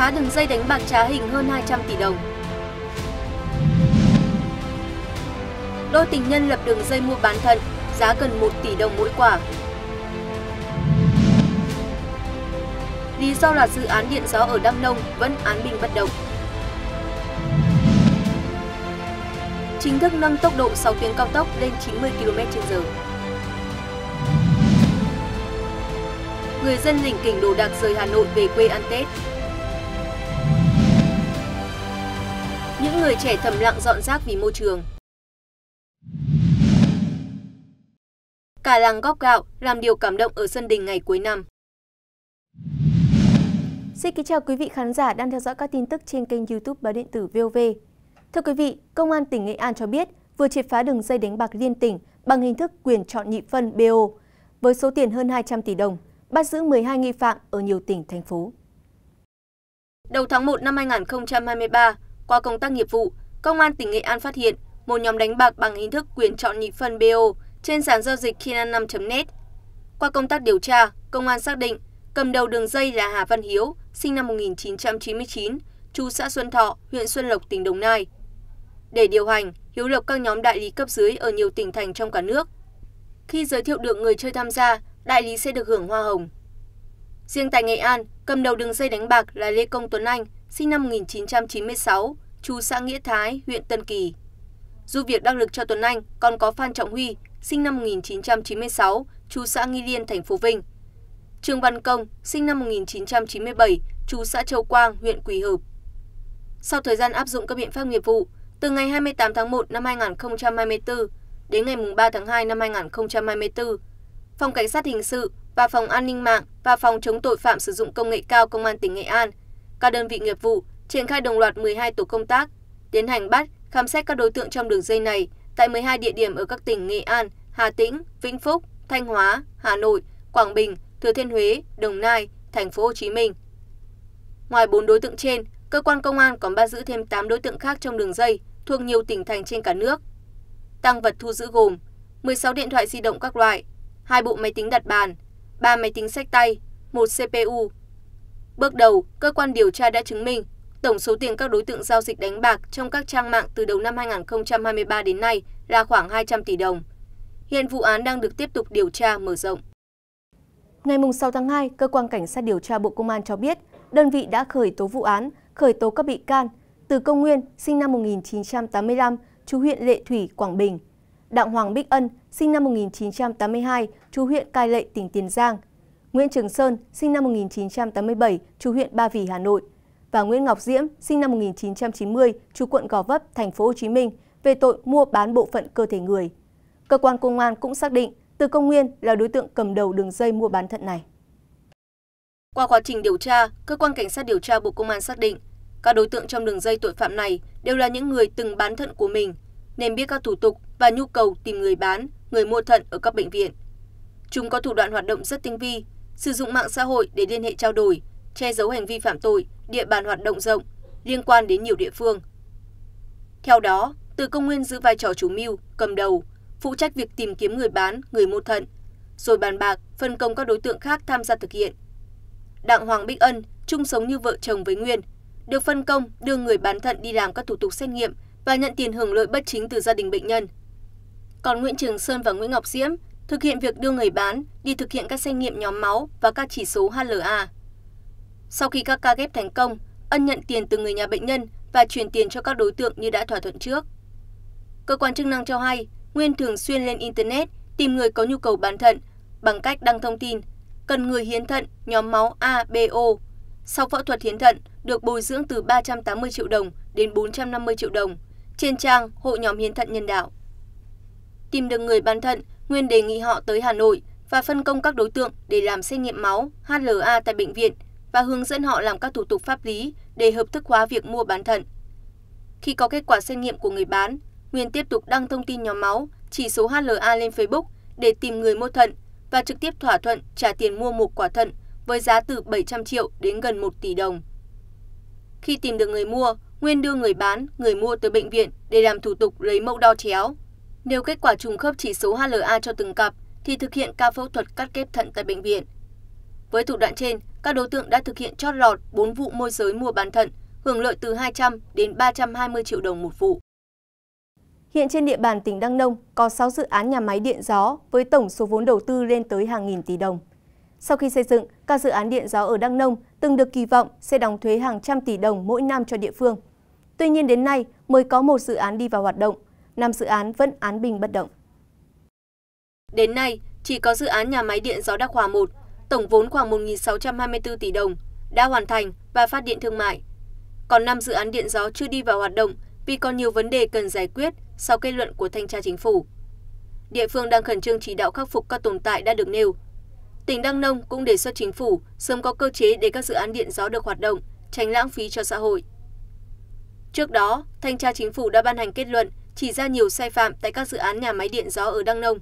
phá đường dây đánh bạc trá hình hơn 200 tỷ đồng. Đôi tình nhân lập đường dây mua bán thận, giá gần 1 tỷ đồng mỗi quả. Lý do là dự án điện gió ở Đắk Nông vẫn án binh bất động. Chính thức nâng tốc độ 6 tuyến cao tốc lên 90 km/h. Người dân lỉnh kỉnh đồ đạc rời Hà Nội về quê ăn Tết. những người trẻ thầm lặng dọn rác vì môi trường. Cả làng góp gạo làm điều cảm động ở sân đình ngày cuối năm. Xin kính chào quý vị khán giả đang theo dõi các tin tức trên kênh youtube báo điện tử VOV. Thưa quý vị, Công an tỉnh Nghệ An cho biết vừa triệt phá đường dây đánh bạc liên tỉnh bằng hình thức quyền chọn nhị phân BO với số tiền hơn 200 tỷ đồng, bắt giữ 12 nghi phạm ở nhiều tỉnh, thành phố. Đầu tháng 1 năm 2023, qua công tác nghiệp vụ công an tỉnh nghệ an phát hiện một nhóm đánh bạc bằng hình thức quyền chọn nhị phân bo trên sàn giao dịch kina 5 net qua công tác điều tra công an xác định cầm đầu đường dây là hà văn hiếu sinh năm 1999 chú xã xuân thọ huyện xuân lộc tỉnh đồng nai để điều hành hiếu lập các nhóm đại lý cấp dưới ở nhiều tỉnh thành trong cả nước khi giới thiệu được người chơi tham gia đại lý sẽ được hưởng hoa hồng riêng tại nghệ an cầm đầu đường dây đánh bạc là lê công tuấn anh sinh năm một nghìn chín trăm chín mươi sáu chú xã nghĩa thái huyện tân kỳ Dù việc đắc lực cho tuấn anh còn có phan trọng huy sinh năm một nghìn chín trăm chín mươi sáu chú xã nghi liên thành phố vinh trương văn công sinh năm một nghìn chín trăm chín mươi bảy chú xã châu quang huyện quỳ hợp sau thời gian áp dụng các biện pháp nghiệp vụ từ ngày 28 tháng 1 năm 2024 đến ngày 3 tháng 2 năm 2024, Phòng Cảnh sát Hình sự và Phòng An ninh mạng và Phòng chống tội phạm sử dụng công nghệ cao Công an tỉnh Nghệ An các đơn vị nghiệp vụ triển khai đồng loạt một hai tổ công tác tiến hành bắt khám xét các đối tượng trong đường dây này tại một hai địa điểm ở các tỉnh nghệ an hà tĩnh vĩnh phúc thanh hóa hà nội quảng bình thừa thiên huế đồng nai thành phố hồ chí minh ngoài bốn đối tượng trên cơ quan công an còn bắt giữ thêm 8 đối tượng khác trong đường dây thuộc nhiều tỉnh thành trên cả nước tăng vật thu giữ gồm 16 điện thoại di động các loại hai bộ máy tính đặt bàn ba máy tính sách tay một cpu bước đầu cơ quan điều tra đã chứng minh tổng số tiền các đối tượng giao dịch đánh bạc trong các trang mạng từ đầu năm 2023 đến nay là khoảng 200 tỷ đồng hiện vụ án đang được tiếp tục điều tra mở rộng Ngày 6 tháng 2, Cơ quan Cảnh sát điều tra Bộ Công an cho biết, đơn vị đã khởi tố vụ án, khởi tố các bị can từ Công Nguyên, sinh năm 1985, chú huyện Lệ Thủy, Quảng Bình, Đặng Hoàng Bích Ân, sinh năm 1982, chú huyện Cai Lệ, tỉnh Tiền Giang, Nguyễn Trường Sơn, sinh năm 1987, chú huyện Ba Vì, Hà Nội và Nguyễn Ngọc Diễm, sinh năm 1990, chú quận Gò Vấp, thành phố Hồ Chí Minh về tội mua bán bộ phận cơ thể người. Cơ quan công an cũng xác định Từ Công Nguyên là đối tượng cầm đầu đường dây mua bán thận này. Qua quá trình điều tra, cơ quan cảnh sát điều tra Bộ Công an xác định các đối tượng trong đường dây tội phạm này đều là những người từng bán thận của mình, nên biết các thủ tục và nhu cầu tìm người bán, người mua thận ở các bệnh viện. Chúng có thủ đoạn hoạt động rất tinh vi, sử dụng mạng xã hội để liên hệ trao đổi che giấu hành vi phạm tội địa bàn hoạt động rộng liên quan đến nhiều địa phương theo đó từ công nguyên giữ vai trò chủ mưu cầm đầu phụ trách việc tìm kiếm người bán người mua thận rồi bàn bạc phân công các đối tượng khác tham gia thực hiện đặng hoàng bích ân chung sống như vợ chồng với nguyên được phân công đưa người bán thận đi làm các thủ tục xét nghiệm và nhận tiền hưởng lợi bất chính từ gia đình bệnh nhân còn nguyễn trường sơn và nguyễn ngọc diễm thực hiện việc đưa người bán đi thực hiện các xét nghiệm nhóm máu và các chỉ số HLA. Sau khi các ca ghép thành công, Ân nhận tiền từ người nhà bệnh nhân và chuyển tiền cho các đối tượng như đã thỏa thuận trước. Cơ quan chức năng cho hay, Nguyên thường xuyên lên Internet tìm người có nhu cầu bán thận bằng cách đăng thông tin cần người hiến thận nhóm máu ABO. Sau phẫu thuật hiến thận, được bồi dưỡng từ 380 triệu đồng đến 450 triệu đồng trên trang Hội nhóm hiến thận nhân đạo. Tìm được người bán thận nguyên đề nghị họ tới hà nội và phân công các đối tượng để làm xét nghiệm máu hla tại bệnh viện và hướng dẫn họ làm các thủ tục pháp lý để hợp thức hóa việc mua bán thận khi có kết quả xét nghiệm của người bán nguyên tiếp tục đăng thông tin nhóm máu chỉ số hla lên facebook để tìm người mua thận và trực tiếp thỏa thuận trả tiền mua một quả thận với giá từ 700 triệu đến gần 1 tỷ đồng. Khi tìm được người mua, Nguyên đưa người bán, người mua tới bệnh viện để làm thủ tục lấy mẫu đo chéo. Nếu kết quả trùng khớp chỉ số HLA cho từng cặp thì thực hiện ca phẫu thuật cắt ghép thận tại bệnh viện. Với thủ đoạn trên, các đối tượng đã thực hiện chót lọt 4 vụ môi giới mua bán thận, hưởng lợi từ 200 đến 320 triệu đồng một vụ. Hiện trên địa bàn tỉnh Đăng Nông có 6 dự án nhà máy điện gió với tổng số vốn đầu tư lên tới hàng nghìn tỷ đồng. Sau khi xây dựng, các dự án điện gió ở Đăng Nông từng được kỳ vọng sẽ đóng thuế hàng trăm tỷ đồng mỗi năm cho địa phương. Tuy nhiên đến nay mới có một dự án đi vào hoạt động – năm dự án vẫn án bình bất động. Đến nay, chỉ có dự án nhà máy điện gió Đắc Hòa 1, tổng vốn khoảng 1.624 tỷ đồng, đã hoàn thành và phát điện thương mại. Còn 5 dự án điện gió chưa đi vào hoạt động vì còn nhiều vấn đề cần giải quyết sau kết luận của Thanh tra Chính phủ. Địa phương đang khẩn trương chỉ đạo khắc phục các tồn tại đã được nêu. Tỉnh Đăng Nông cũng đề xuất chính phủ sớm có cơ chế để các dự án điện gió được hoạt động, tránh lãng phí cho xã hội. Trước đó, Thanh tra Chính phủ đã ban hành kết luận chỉ ra nhiều sai phạm tại các dự án nhà máy điện gió ở đắk nông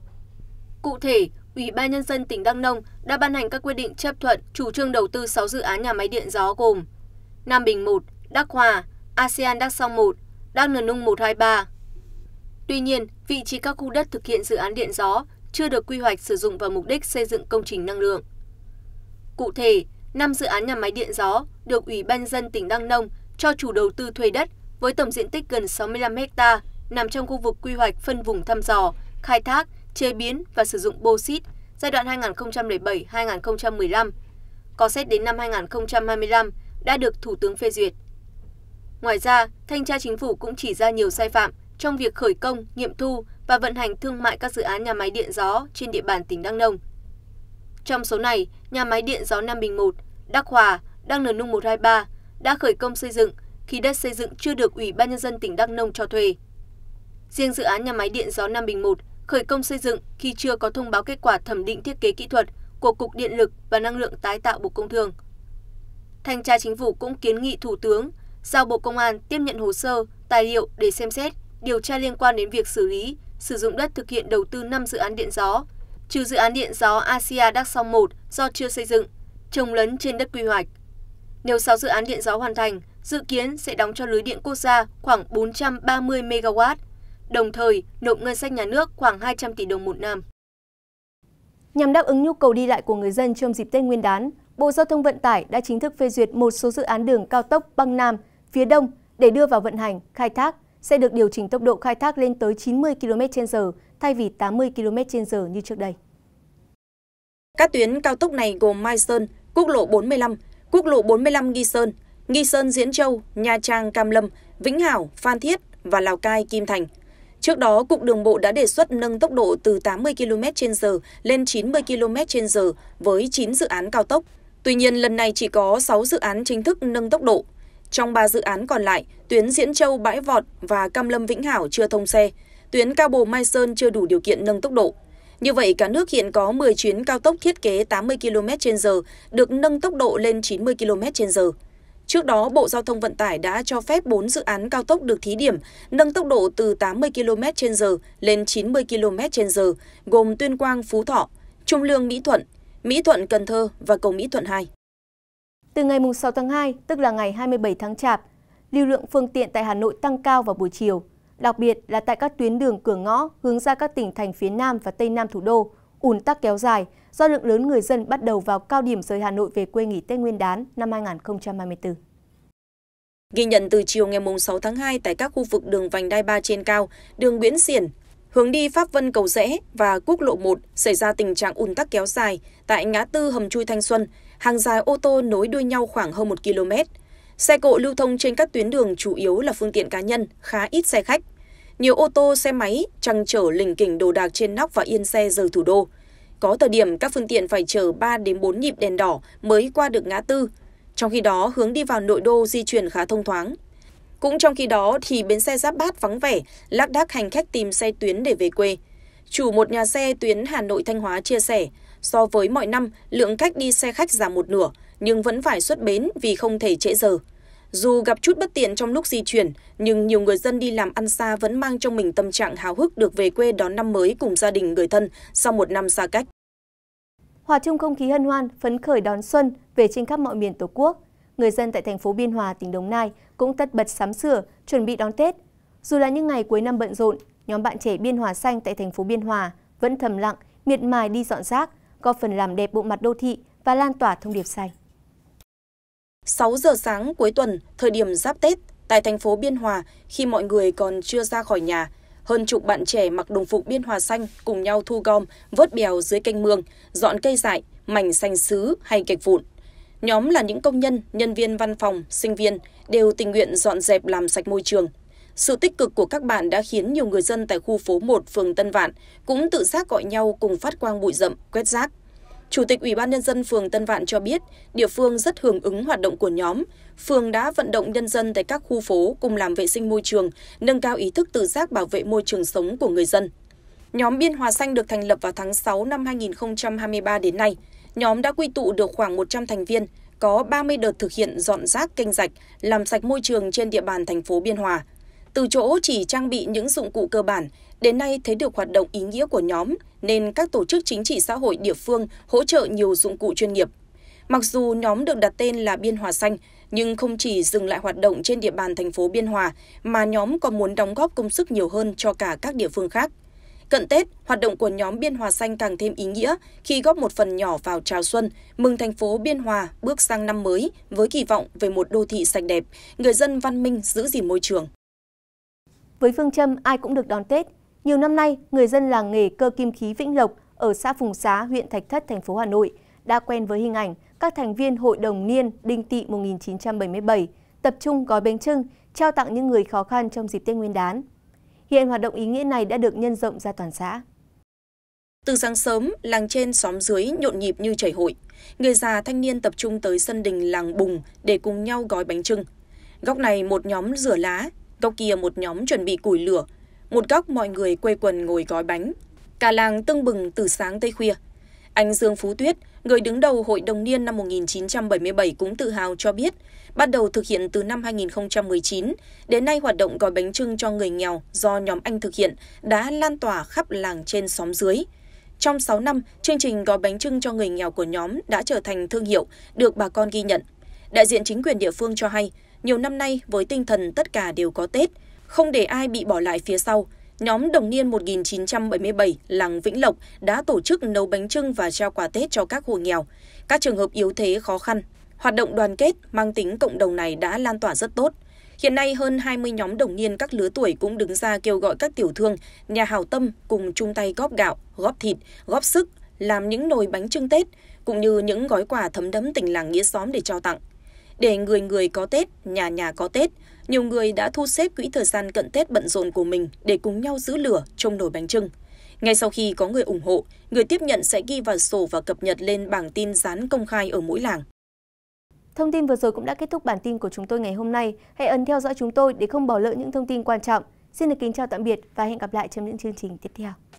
cụ thể ủy ban nhân dân tỉnh đắk nông đã ban hành các quyết định chấp thuận chủ trương đầu tư 6 dự án nhà máy điện gió gồm nam bình 1, Đắc hòa asean Đắc song 1, đắk nờ nung 123. Tuy nhiên, vị trí các khu đất thực hiện dự án điện gió chưa được quy hoạch sử dụng vào mục đích xây dựng công trình năng lượng. Cụ thể, 5 dự án nhà máy điện gió được Ủy ban dân tỉnh Đăng Nông cho chủ đầu tư thuê đất với tổng diện tích gần 65 ha nằm trong khu vực quy hoạch phân vùng thăm dò khai thác chế biến và sử dụng bô xít giai đoạn 2007 2015 có xét đến năm 2025 đã được Thủ tướng phê duyệt. Ngoài ra, Thanh tra Chính phủ cũng chỉ ra nhiều sai phạm trong việc khởi công, nghiệm thu và vận hành thương mại các dự án nhà máy điện gió trên địa bàn tỉnh Đắk Nông. Trong số này, nhà máy điện gió Nam Bình 1, Đắc Hòa, Đắk Nờ Nung 123 đã khởi công xây dựng khi đất xây dựng chưa được Ủy ban Nhân dân tỉnh Đắk Nông cho thuê riêng dự án nhà máy điện gió nam bình i khởi công xây dựng khi chưa có thông báo kết quả thẩm định thiết kế kỹ thuật của cục điện lực và năng lượng tái tạo bộ công thương thanh tra chính phủ cũng kiến nghị thủ tướng giao bộ công an tiếp nhận hồ sơ tài liệu để xem xét điều tra liên quan đến việc xử lý sử dụng đất thực hiện đầu tư năm dự án điện gió trừ dự án điện gió asia đắc song một do chưa xây dựng trồng lấn trên đất quy hoạch nếu 6 dự án điện gió hoàn thành, dự kiến sẽ đóng cho lưới điện quốc gia khoảng 430 MW đồng thời nộp ngân sách nhà nước khoảng 200 tỷ đồng một năm. Nhằm đáp ứng nhu cầu đi lại của người dân trong dịp Tết Nguyên đán, Bộ Giao thông Vận tải đã chính thức phê duyệt một số dự án đường cao tốc băng Nam, phía Đông để đưa vào vận hành, khai thác, sẽ được điều chỉnh tốc độ khai thác lên tới 90 km/h thay vì 80 km/h như trước đây. Các tuyến cao tốc này gồm Mai Sơn, Quốc lộ 45, Quốc lộ 45 Nghi Sơn, Nghi Sơn Diễn Châu, Nha Trang Cam Lâm, Vĩnh Hảo, Phan Thiết và Lào Cai Kim Thành – Trước đó, Cục Đường bộ đã đề xuất nâng tốc độ từ 80 km h lên 90 km h với 9 dự án cao tốc. Tuy nhiên, lần này chỉ có 6 dự án chính thức nâng tốc độ. Trong 3 dự án còn lại, tuyến Diễn Châu, Bãi Vọt và Cam Lâm Vĩnh Hảo chưa thông xe, tuyến Cao Bồ Mai Sơn chưa đủ điều kiện nâng tốc độ. Như vậy, cả nước hiện có 10 chuyến cao tốc thiết kế 80 km h được nâng tốc độ lên 90 km h Trước đó, Bộ Giao thông Vận tải đã cho phép bốn dự án cao tốc được thí điểm, nâng tốc độ từ 80 km/h lên 90 km/h, gồm Tuyên Quang Phú Thọ, Trung Lương Mỹ Thuận, Mỹ Thuận Cần Thơ và cầu Mỹ Thuận 2. Từ ngày 6 tháng 2, tức là ngày 27 tháng Chạp, lưu lượng phương tiện tại Hà Nội tăng cao vào buổi chiều, đặc biệt là tại các tuyến đường cửa ngõ hướng ra các tỉnh thành phía Nam và Tây Nam thủ đô, ùn tắc kéo dài do lượng lớn người dân bắt đầu vào cao điểm rời Hà Nội về quê nghỉ Tết Nguyên đán năm 2024. Ghi nhận từ chiều ngày 6 tháng 2 tại các khu vực đường vành đai ba trên cao, đường Nguyễn Xiển, hướng đi Pháp Vân Cầu Rẽ và quốc lộ một xảy ra tình trạng ùn tắc kéo dài tại ngã tư hầm chui Thanh Xuân, hàng dài ô tô nối đuôi nhau khoảng hơn một km. Xe cộ lưu thông trên các tuyến đường chủ yếu là phương tiện cá nhân, khá ít xe khách. Nhiều ô tô, xe máy trăng chở lình kỉnh đồ đạc trên nóc và yên xe rời thủ đô. Có thời điểm các phương tiện phải chờ ba đến 4 nhịp đèn đỏ mới qua được ngã tư, trong khi đó, hướng đi vào nội đô di chuyển khá thông thoáng. Cũng trong khi đó thì bến xe Giáp Bát vắng vẻ, lác đác hành khách tìm xe tuyến để về quê. Chủ một nhà xe tuyến Hà Nội Thanh Hóa chia sẻ, so với mọi năm, lượng khách đi xe khách giảm một nửa, nhưng vẫn phải xuất bến vì không thể trễ giờ. Dù gặp chút bất tiện trong lúc di chuyển, nhưng nhiều người dân đi làm ăn xa vẫn mang trong mình tâm trạng hào hức được về quê đón năm mới cùng gia đình người thân sau một năm xa cách hòa chung không khí hân hoan, phấn khởi đón xuân về trên khắp mọi miền Tổ quốc. Người dân tại thành phố Biên Hòa, tỉnh Đồng Nai cũng tất bật sắm sửa, chuẩn bị đón Tết. Dù là những ngày cuối năm bận rộn, nhóm bạn trẻ Biên Hòa Xanh tại thành phố Biên Hòa vẫn thầm lặng, miệt mài đi dọn rác, góp phần làm đẹp bộ mặt đô thị và lan tỏa thông điệp xanh. 6 giờ sáng cuối tuần, thời điểm giáp Tết, tại thành phố Biên Hòa, khi mọi người còn chưa ra khỏi nhà, hơn chục bạn trẻ mặc đồng phục biên hòa xanh cùng nhau thu gom, vớt bèo dưới canh mương, dọn cây dại, mảnh xanh xứ hay gạch vụn. Nhóm là những công nhân, nhân viên văn phòng, sinh viên đều tình nguyện dọn dẹp làm sạch môi trường. Sự tích cực của các bạn đã khiến nhiều người dân tại khu phố 1 phường Tân Vạn cũng tự giác gọi nhau cùng phát quang bụi rậm, quét rác chủ tịch ủy ban nhân dân phường tân vạn cho biết địa phương rất hưởng ứng hoạt động của nhóm phường đã vận động nhân dân tại các khu phố cùng làm vệ sinh môi trường nâng cao ý thức tự giác bảo vệ môi trường sống của người dân nhóm biên hòa xanh được thành lập vào tháng 6 năm 2023 đến nay nhóm đã quy tụ được khoảng 100 thành viên có 30 đợt thực hiện dọn rác kênh rạch làm sạch môi trường trên địa bàn thành phố biên hòa từ chỗ chỉ trang bị những dụng cụ cơ bản đến nay thấy được hoạt động ý nghĩa của nhóm nên các tổ chức chính trị xã hội địa phương hỗ trợ nhiều dụng cụ chuyên nghiệp mặc dù nhóm được đặt tên là biên hòa xanh nhưng không chỉ dừng lại hoạt động trên địa bàn thành phố biên hòa mà nhóm còn muốn đóng góp công sức nhiều hơn cho cả các địa phương khác Cận Tết, hoạt động của nhóm Biên Hòa Xanh càng thêm ý nghĩa khi góp một phần nhỏ vào chào xuân, mừng thành phố Biên Hòa bước sang năm mới với kỳ vọng về một đô thị sạch đẹp, người dân văn minh giữ gìn môi trường. Với phương châm ai cũng được đón Tết, nhiều năm nay, người dân làng nghề cơ kim khí Vĩnh Lộc ở xã Phùng Xá, huyện Thạch Thất, thành phố Hà Nội đã quen với hình ảnh các thành viên Hội đồng Niên Đinh Tị 1977 tập trung gói bánh trưng, trao tặng những người khó khăn trong dịp Tết Nguyên đán. Hiện hoạt động ý nghĩa này đã được nhân rộng ra toàn xã. Từ sáng sớm, làng trên xóm dưới nhộn nhịp như chảy hội. Người già thanh niên tập trung tới sân đình làng Bùng để cùng nhau gói bánh trưng. Góc này một nhóm rửa lá, góc kia một nhóm chuẩn bị củi lửa, một góc mọi người quây quần ngồi gói bánh. Cả làng tưng bừng từ sáng tới khuya. Anh Dương Phú Tuyết, người đứng đầu Hội đồng niên năm 1977 cũng tự hào cho biết, bắt đầu thực hiện từ năm 2019, đến nay hoạt động gói bánh trưng cho người nghèo do nhóm anh thực hiện đã lan tỏa khắp làng trên xóm dưới. Trong 6 năm, chương trình gói bánh trưng cho người nghèo của nhóm đã trở thành thương hiệu được bà con ghi nhận. Đại diện chính quyền địa phương cho hay, nhiều năm nay, với tinh thần tất cả đều có Tết, không để ai bị bỏ lại phía sau, nhóm đồng niên 1977 làng Vĩnh Lộc đã tổ chức nấu bánh trưng và trao quà Tết cho các hộ nghèo, các trường hợp yếu thế khó khăn. Hoạt động đoàn kết mang tính cộng đồng này đã lan tỏa rất tốt. Hiện nay hơn 20 nhóm đồng niên các lứa tuổi cũng đứng ra kêu gọi các tiểu thương, nhà hào tâm cùng chung tay góp gạo, góp thịt, góp sức làm những nồi bánh trưng Tết cũng như những gói quà thấm đẫm tình làng nghĩa xóm để trao tặng để người người có Tết, nhà nhà có Tết, nhiều người đã thu xếp quỹ thời gian cận Tết bận rộn của mình để cùng nhau giữ lửa trong nồi bánh trưng. Ngay sau khi có người ủng hộ, người tiếp nhận sẽ ghi vào sổ và cập nhật lên bảng tin dán công khai ở mỗi làng. Thông tin vừa rồi cũng đã kết thúc bản tin của chúng tôi ngày hôm nay. Hãy ấn theo dõi chúng tôi để không bỏ lỡ những thông tin quan trọng. Xin được kính chào tạm biệt và hẹn gặp lại trong những chương trình tiếp theo.